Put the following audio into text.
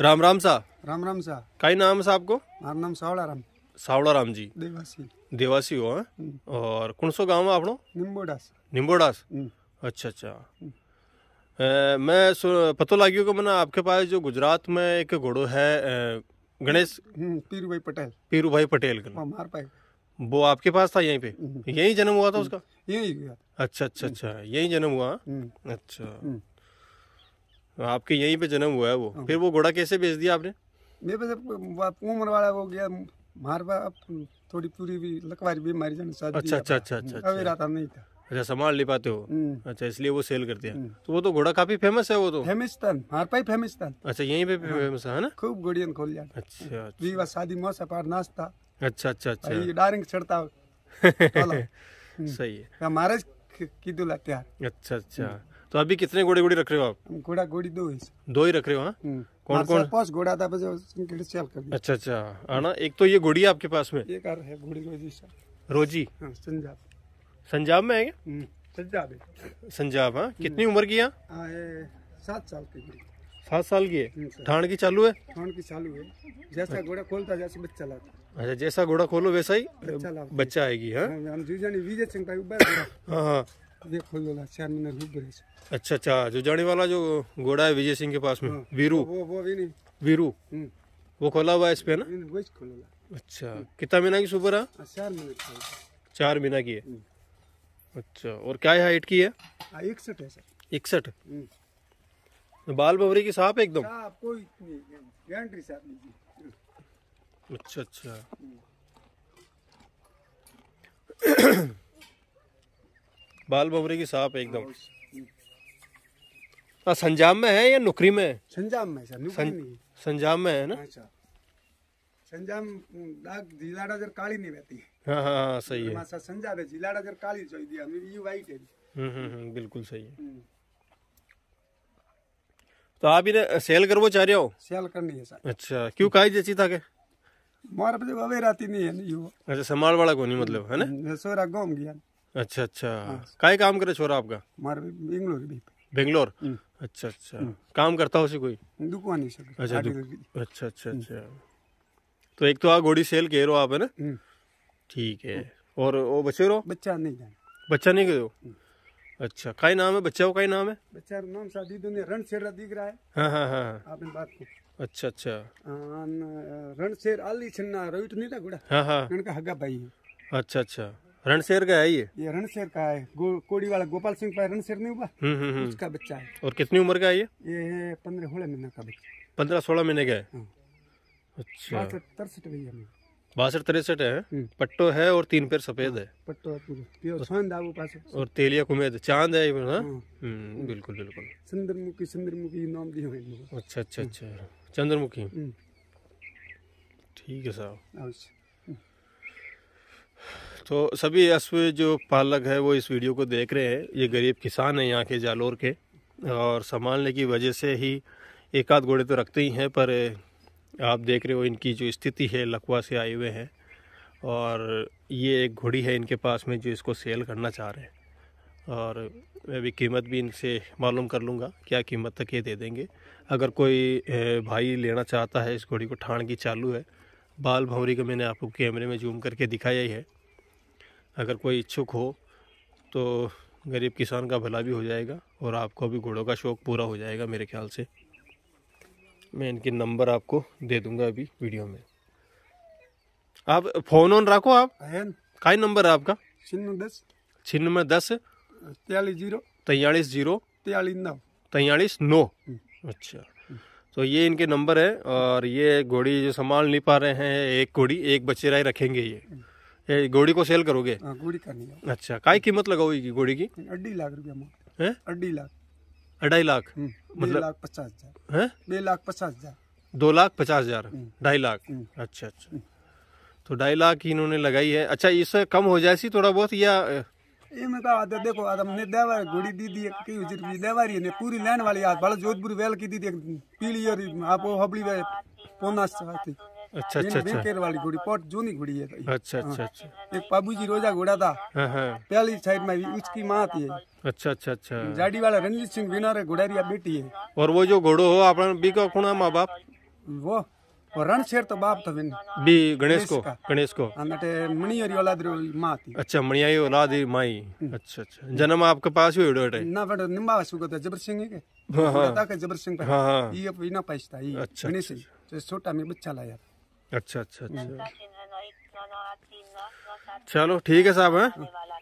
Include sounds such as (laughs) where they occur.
राम राम सा राम राम सा का नाम सा है साहब को મારું નામ સાવળારામ સાવળારામજી દેવાસી देवासी હો હે हम्म। और कौन सो गाँव है आपनो निम्बोडास निम्बोडास हम्म। अच्छा अच्छा हम्म। मैं पतो लागू को मैंने आपके पास जो गुजरात में एक घोड़ो है गणेश पीरू भाई पटेल पीरू भाई पटेल का वो आपके पास था यहीं पे हम्म। यहीं जन्म हुआ था उसका यही हुआ अच्छा अच्छा अच्छा यही जन्म हुआ अच्छा आपके यहीं पे जन्म हुआ है वो हाँ। फिर वो घोड़ा कैसे बेच दिया आपने मेरे पास उम्र वाला वो गया मारवा अब थोड़ी पूरी भी लकवारी भी मारी जाने अच्छा अच्छा अच्छा अच्छा अच्छा अभी इरादा अच्छा। नहीं था अच्छा संभाल ले पाते हो हम्म। अच्छा इसलिए वो सेल करते हैं हम्म। तो वो तो घोड़ा काफी फेमस है वो तो फेमस था हमारे फेमस था अच्छा यहीं पे फेमस हाँ। है ना खूब गोड़ियन खोल जाए अच्छा, अच्छा विवाह शादी मौसा पार नाचता अच्छा अच्छा अच्छा ये डारिंग (laughs) चढ़ता सही है हम्म। हमारे की दुला त्यार अच्छा अच्छा तो अभी कितने घोड़े घोड़ी रख रहे हो आप घोड़ा घोड़ी दो ही दो ही रख रहे हो हाँ? हम्म। कौन कौन पास घोड़ा था कर अच्छा अच्छा आना हाँ एक तो ये घोड़ी आपके पास में एक और है घोड़ी रोजी रोजी हाँ, संजाब संजाब में है हम्म, संजाब संजाब हाँ हम्म। कितनी उम्र की सात साल की सात साल की है ठाण की चालू है ठाण की चालू है जैसा घोड़ा खोलता जैसे बच्चा लाता अच्छा जैसा घोड़ा खोलो वैसा ही बच्चा आएगी हाँ हाँ चार अच्छा अच्छा जो जाने वाला जो घोड़ा है विजय सिंह के पास में हाँ, वीरू वो वो भी नहीं वीरू हम्म। वो खोला हुआ है इस पे ना अच्छा हम्म। कितना महीना की सुपर है हाँ, चार महीना की है हम्म। अच्छा और क्या हाइट की है हाँ, इकसठ है सर इकसठ तो बाल बबरी की साफ एकदम अच्छा अच्छा (clears throat) बाल बमरे की साफ एकदम हाँ, संजाम में है या नुकरी में संजाम में सर सं, संजाम में है ना अच्छा। संजाम સંજામ जिलाड़ा जर काली नहीं ની हाँ, हाँ हाँ सही है मासा संजाम है जिलाड़ा जर काली જોઈ दिया मेरी यू वाइट हम्म, हम्म, हम्म, है हम्म હમ બિલકુલ સહી હે तो आप इन्हें सेल करवो चाह रहे हो सेल करनी है सर अच्छा क्यों काई जैसी था के मार पे तो राती नहीं है नहीं हुआ अच्छा संभाल वाला को नहीं मतलब है ना सोरा गोम गया अच्छा अच्छा हाँ। काय काम करे छोरा आपका बेंगलोर बेंगलोर हम्म। अच्छा अच्छा हम्म। काम करता हो कोई दुकान अच्छा, अच्छा अच्छा अच्छा अच्छा तो एक तो आ घोड़ी सेल के रहे आप है ना ठीक है और वो बच्चे रहो बच्चा नहीं जाने बच्चा नहीं कहो अच्छा का नाम है बच्चा का नाम है बच्चा नाम शादी दिख रहा है हाँ हाँ हाँ आपने बात को अच्छा अच्छा रण शेर आली छिन्ना रोहित नहीं था गुड़ा हाँ हाँ इनका हग्गा भाई है अच्छा अच्छा रणशेर का है ये ये रणशेर का है गो, कोड़ी वाला गोपाल सिंह का रणशेर नहीं हुआ हम्म, हम्म, हम्म। उसका बच्चा है और कितनी उम्र का है ये ये पंद्रह सोलह महीने का बच्चा पंद्रह सोलह महीने का है हाँ। अच्छा तिरसठ बासठ तिरसठ है पट्टो है और तीन पैर सफेद है हाँ, पट्टो है और तेलिया कुमेद चांद है हाँ? हाँ। बिल्कुल बिल्कुल चंद्रमुखी चंद्रमुखी नाम दिया अच्छा अच्छा अच्छा चंद्रमुखी ठीक है साहब तो सभी अश्व जो पालक है वो इस वीडियो को देख रहे हैं ये गरीब किसान हैं यहाँ के जालोर के और संभालने की वजह से ही एक आध घोड़े तो रखते ही हैं पर आप देख रहे हो इनकी जो स्थिति है लकवा से आए हुए हैं और ये एक घोड़ी है इनके पास में जो इसको सेल करना चाह रहे हैं और मैं भी कीमत भी इनसे मालूम कर लूँगा क्या कीमत तक ये दे देंगे अगर कोई भाई लेना चाहता है इस घोड़ी को ठाण की चालू है बाल भंवरी का मैंने आपको कैमरे में जूम करके दिखाया ही है अगर कोई इच्छुक हो तो गरीब किसान का भला भी हो जाएगा और आपको भी घोड़ों का शौक़ पूरा हो जाएगा मेरे ख्याल से मैं इनके नंबर आपको दे दूंगा अभी वीडियो में आप फ़ोन ऑन रखो आप का नंबर है आपका छिन्न दस छिन्न में दस तैयलीस जीरो तैयलीस जीरो तैयलीस नौ तैयलीस नौ हम्म। अच्छा तो ये इनके नंबर है और ये घोड़ी जो संभाल नहीं पा रहे हैं एक घोड़ी एक बच्चे राय रखेंगे ये हम्म। घोड़ी को सेल करोगे हाँ, घोड़ी करनी है अच्छा काई कीमत लगाओगी घोड़ी की अड्डी लाख रुपया है अड्डी लाख अढ़ाई लाख हम्म, मतलब लाख पचास हजार है बे लाख पचास हजार दो लाख पचास हजार हम्म। ढाई लाख हम्म। अच्छा अच्छा तो ढाई लाख इन्होंने लगाई है अच्छा इससे कम हो जाए सी थोड़ा बहुत या ये मैं कहा आधा देखो आधा ने देवर घोड़ी दी दी कई उजिर भी देवारी ने पूरी लाइन वाली आज बड़ा जोधपुर वेल की दी दी पीली और आप वो हबली वे पोना चाहती अच्छा, अच्छा अच्छा अच्छा केर वाली घोड़ी पोट जूनी घोड़ी है अच्छा अच्छा अच्छा एक बाबूजी रोजा घोड़ा था पहली साइड में उसकी माँ थी अच्छा अच्छा अच्छा जाडी वाला रणजीत सिंह विनर है बेटी है और वो जो घोड़ो हो माँ बाप वो रणशेर तो बाप था बिन बी गणेश को गणेश को अनटे मणियारी औलाद री मां थी अच्छा आई औलाद री माई अच्छा अच्छा जन्म आपके पास ही हुआ ना बट निम्बा सुगत जबर सिंह के हां हां जबर सिंह हां हां ये बिना पैसा था ये गणेश छोटा में बच्चा लाया अच्छा अच्छा अच्छा चलो ठीक है साहब है हाँ।